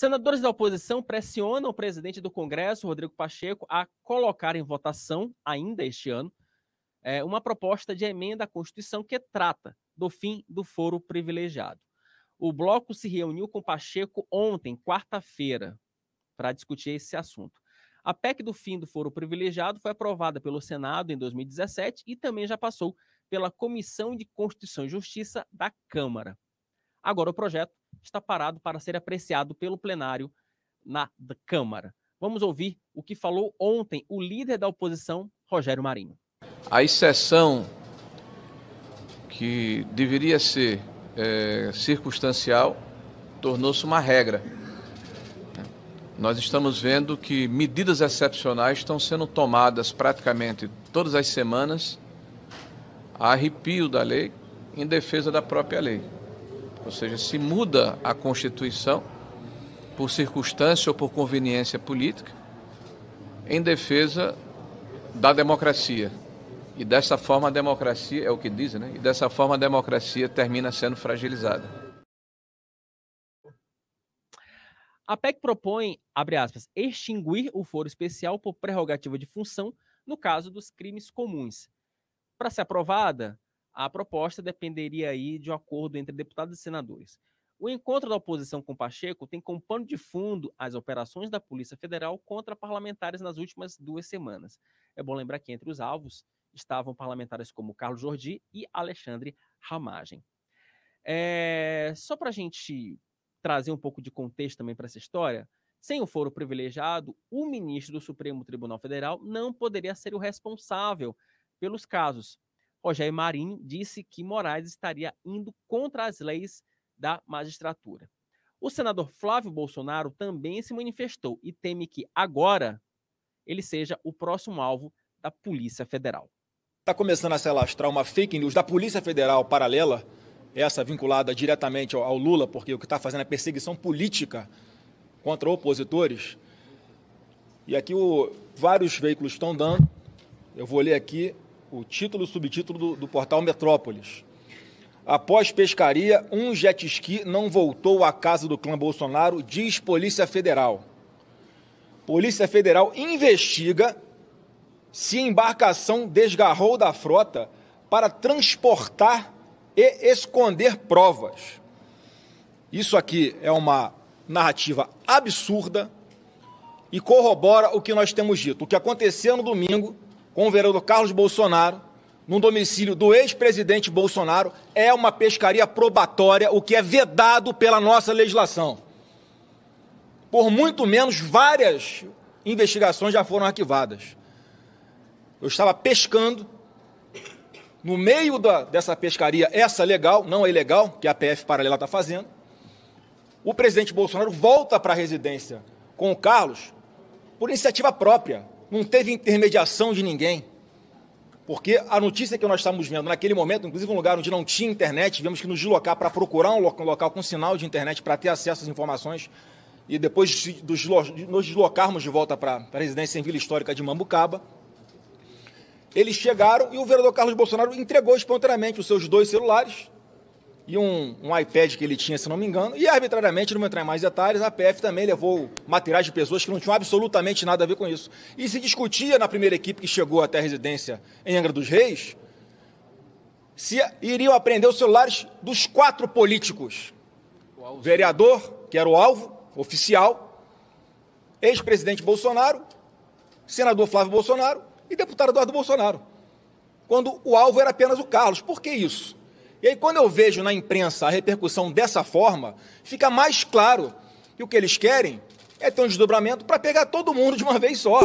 Senadores da oposição pressionam o presidente do Congresso, Rodrigo Pacheco, a colocar em votação, ainda este ano, é, uma proposta de emenda à Constituição que trata do fim do foro privilegiado. O bloco se reuniu com Pacheco ontem, quarta-feira, para discutir esse assunto. A PEC do fim do foro privilegiado foi aprovada pelo Senado em 2017 e também já passou pela Comissão de Constituição e Justiça da Câmara. Agora o projeto está parado para ser apreciado pelo plenário na Câmara. Vamos ouvir o que falou ontem o líder da oposição, Rogério Marinho. A exceção que deveria ser é, circunstancial tornou-se uma regra. Nós estamos vendo que medidas excepcionais estão sendo tomadas praticamente todas as semanas, a arrepio da lei, em defesa da própria lei. Ou seja, se muda a Constituição por circunstância ou por conveniência política em defesa da democracia. E dessa forma a democracia, é o que dizem, né? E dessa forma a democracia termina sendo fragilizada. A PEC propõe, abre aspas, extinguir o foro especial por prerrogativa de função no caso dos crimes comuns. Para ser aprovada, a proposta dependeria aí de um acordo entre deputados e senadores. O encontro da oposição com Pacheco tem como pano de fundo as operações da Polícia Federal contra parlamentares nas últimas duas semanas. É bom lembrar que entre os alvos estavam parlamentares como Carlos Jordi e Alexandre Ramagem. É, só para a gente trazer um pouco de contexto também para essa história, sem o foro privilegiado, o ministro do Supremo Tribunal Federal não poderia ser o responsável pelos casos Rogério Marinho disse que Moraes estaria indo contra as leis da magistratura. O senador Flávio Bolsonaro também se manifestou e teme que agora ele seja o próximo alvo da Polícia Federal. Está começando a se alastrar uma fake news da Polícia Federal paralela, essa vinculada diretamente ao, Lula, porque o que está fazendo é perseguição política contra opositores. E aqui o, vários veículos estão dando. Eu vou ler aqui o título e subtítulo do, do portal Metrópolis. Após pescaria, um jet ski não voltou à casa do clã Bolsonaro, diz Polícia Federal. Polícia Federal investiga se embarcação desgarrou da frota para transportar e esconder provas. Isso aqui é uma narrativa absurda e corrobora o que nós temos dito. O que aconteceu no domingo com o vereador Carlos Bolsonaro, no domicílio do ex-presidente Bolsonaro, é uma pescaria probatória, o que é vedado pela nossa legislação. Por muito menos, várias investigações já foram arquivadas. Eu estava pescando, no meio da, dessa pescaria, essa legal, não a é ilegal, que a PF paralela está fazendo, o presidente Bolsonaro volta para a residência com o Carlos por iniciativa própria, não teve intermediação de ninguém. Porque a notícia que nós estávamos vendo naquele momento, inclusive um lugar onde não tinha internet, tivemos que nos deslocar para procurar um local com sinal de internet para ter acesso às informações. E depois de nos deslocarmos de volta para a residência em Vila Histórica de Mambucaba, eles chegaram e o vereador Carlos Bolsonaro entregou espontaneamente os seus dois celulares e um, um, iPad que ele tinha, se não me engano. E arbitrariamente, não vou entrar em mais detalhes, a PF também levou materiais de pessoas que não tinham absolutamente nada a ver com isso. E se discutia na primeira equipe que chegou até a residência em Angra dos Reis se iriam apreender os celulares dos quatro políticos: o vereador, que era o alvo oficial, ex-presidente Bolsonaro, senador Flávio Bolsonaro e deputado Eduardo Bolsonaro. Quando o alvo era apenas o Carlos. Por que isso? E aí, quando eu vejo na imprensa a repercussão dessa forma, fica mais claro que o que eles querem é ter um desdobramento para pegar todo mundo de uma vez só.